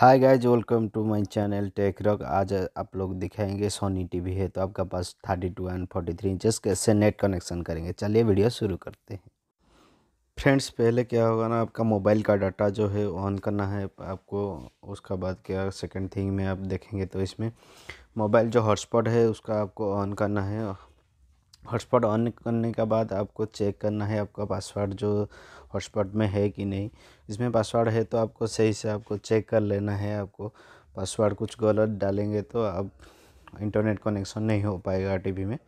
hi guys welcome to my channel tech rock आज आप लोग दिखाएंगे सोनी टीवी है तो आपका पास 32 एंड फोर्टी थ्री इंचेस कैसे नेट कनेक्शन करेंगे चलिए वीडियो शुरू करते हैं फ्रेंड्स पहले क्या होगा ना आपका मोबाइल का डाटा जो है ऑन करना है आपको उसका बाद क्या सेकंड थिंग में आप देखेंगे तो इसमें मोबाइल जो हॉटस्पॉट है उसका आपको ऑन करना है हॉटस्पॉट ऑन करने के बाद आपको चेक करना है आपका पासवर्ड जो हॉटस्पॉट में है कि नहीं इसमें पासवर्ड है तो आपको सही से आपको चेक कर लेना है आपको पासवर्ड कुछ गलत डालेंगे तो आप इंटरनेट कनेक्शन नहीं हो पाएगा टीवी में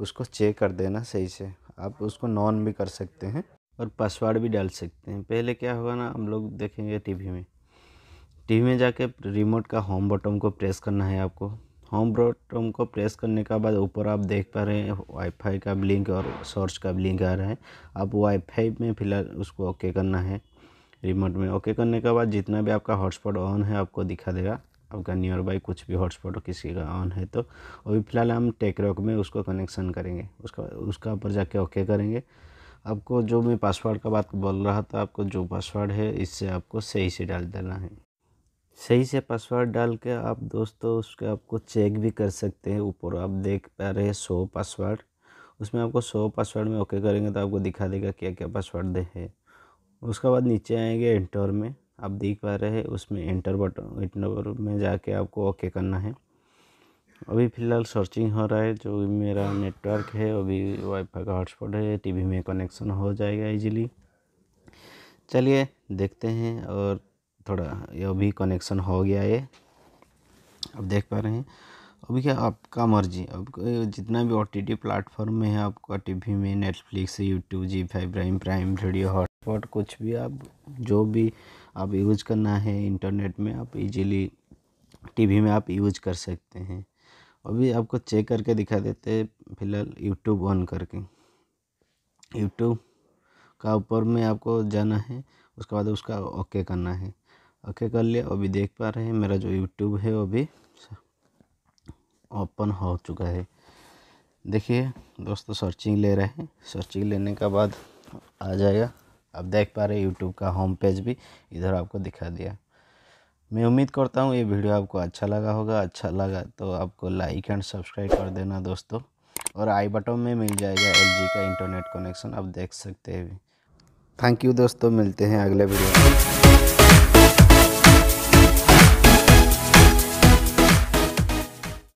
उसको चेक कर देना सही से आप उसको नॉन भी कर सकते हैं और पासवर्ड भी डाल सकते हैं पहले क्या होगा ना हम लोग देखेंगे टीवी में टीवी में जाके रिमोट का होम बटन को प्रेस करना है आपको होम हाँ बटन को प्रेस करने के बाद ऊपर आप देख पा रहे हैं वाईफाई का लिंक और सर्च का लिंक आ रहा है आप वाईफाई में फिलहाल उसको ओके करना है रिमोट में ओके करने के बाद जितना भी आपका हॉटस्पॉट ऑन है आपको दिखा देगा आपका नियर बाई कुछ भी हॉटस्पॉट किसी का ऑन है तो अभी फ़िलहाल हम टेकरॉक में उसको कनेक्शन करेंगे उसका उसका ऊपर जाके ओके करेंगे आपको जो मैं पासवर्ड का बात बोल रहा था आपको जो पासवर्ड है इससे आपको सही से डाल देना है सही से पासवर्ड डाल के आप दोस्तों उसके आपको चेक भी कर सकते हैं ऊपर आप देख पा रहे हैं सो पासवर्ड उसमें आपको सो पासवर्ड में ओके करेंगे तो आपको दिखा देगा क्या क्या पासवर्ड दे है उसके बाद नीचे आएंगे एंटर में आप देख पा रहे हैं उसमें एंटर बटन इंटर में जाके आपको ओके करना है अभी फ़िलहाल सर्चिंग हो रहा है जो मेरा नेटवर्क है अभी वाईफाई का हॉटस्पॉट है टीवी में कनेक्शन हो जाएगा इजीली चलिए देखते हैं और थोड़ा ये अभी कनेक्शन हो गया है अब देख पा रहे हैं अभी क्या आपका मर्जी अब जितना भी ओ टी टी प्लेटफॉर्म में है आपका टी वी में Netflix YouTube Zee five prime prime video hotspot कुछ भी आप जो भी आप यूज करना है इंटरनेट में आप इजीली टीवी में आप यूज कर सकते हैं अभी आपको चेक करके दिखा देते हैं फिलहाल यूट्यूब ऑन करके यूट्यूब का ऊपर में आपको जाना है उसके बाद उसका ओके करना है ओके कर लिया अभी देख पा रहे हैं मेरा जो यूट्यूब है वो भी ओपन हो चुका है देखिए दोस्तों सर्चिंग ले रहे हैं सर्चिंग लेने के बाद आ जाएगा आप देख पा रहे हैं यूट्यूब का होम पेज भी इधर आपको दिखा दिया मैं उम्मीद करता हूँ ये वीडियो आपको अच्छा लगा होगा अच्छा लगा तो आपको लाइक एंड सब्सक्राइब कर देना दोस्तों और आई बटन में मिल जाएगा एल का इंटरनेट कनेक्शन आप देख सकते हैं थैंक यू दोस्तों मिलते हैं अगले वीडियो में